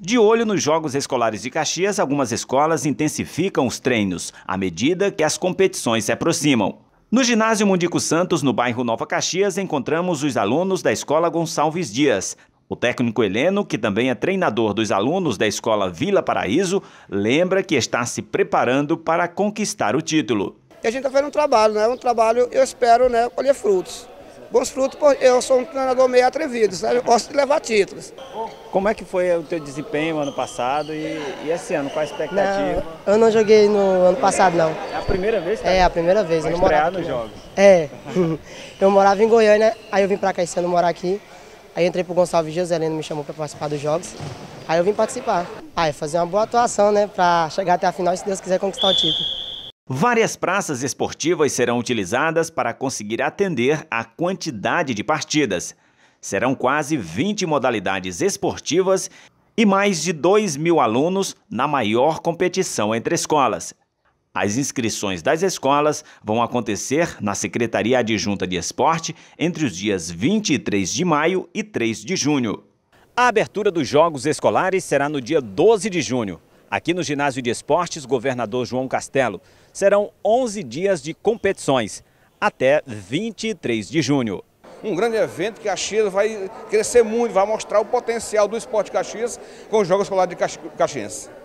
De olho nos Jogos Escolares de Caxias, algumas escolas intensificam os treinos à medida que as competições se aproximam. No Ginásio Mundico Santos, no bairro Nova Caxias, encontramos os alunos da Escola Gonçalves Dias. O técnico Heleno, que também é treinador dos alunos da Escola Vila Paraíso, lembra que está se preparando para conquistar o título. E a gente está fazendo um trabalho, né? Um trabalho, eu espero, né, colher frutos. Bons frutos, eu sou um treinador meio atrevido, sabe? eu gosto de levar títulos. Como é que foi o teu desempenho ano passado e, e esse ano? Qual a expectativa? Não, eu não joguei no ano passado, não. É a primeira vez? Tá? É, a primeira vez. Vai eu não morava nos jogos? É. eu morava em Goiânia, aí eu vim pra cá esse ano morar aqui. Aí entrei pro Gonçalves ele me chamou pra participar dos jogos. Aí eu vim participar. Aí fazer uma boa atuação, né? Pra chegar até a final se Deus quiser, conquistar o título. Várias praças esportivas serão utilizadas para conseguir atender a quantidade de partidas. Serão quase 20 modalidades esportivas e mais de 2 mil alunos na maior competição entre escolas. As inscrições das escolas vão acontecer na Secretaria Adjunta de Esporte entre os dias 23 de maio e 3 de junho. A abertura dos Jogos Escolares será no dia 12 de junho. Aqui no Ginásio de Esportes, governador João Castelo, serão 11 dias de competições, até 23 de junho. Um grande evento que Caxias vai crescer muito, vai mostrar o potencial do esporte Caxias com os Jogos Escolares de Caxias.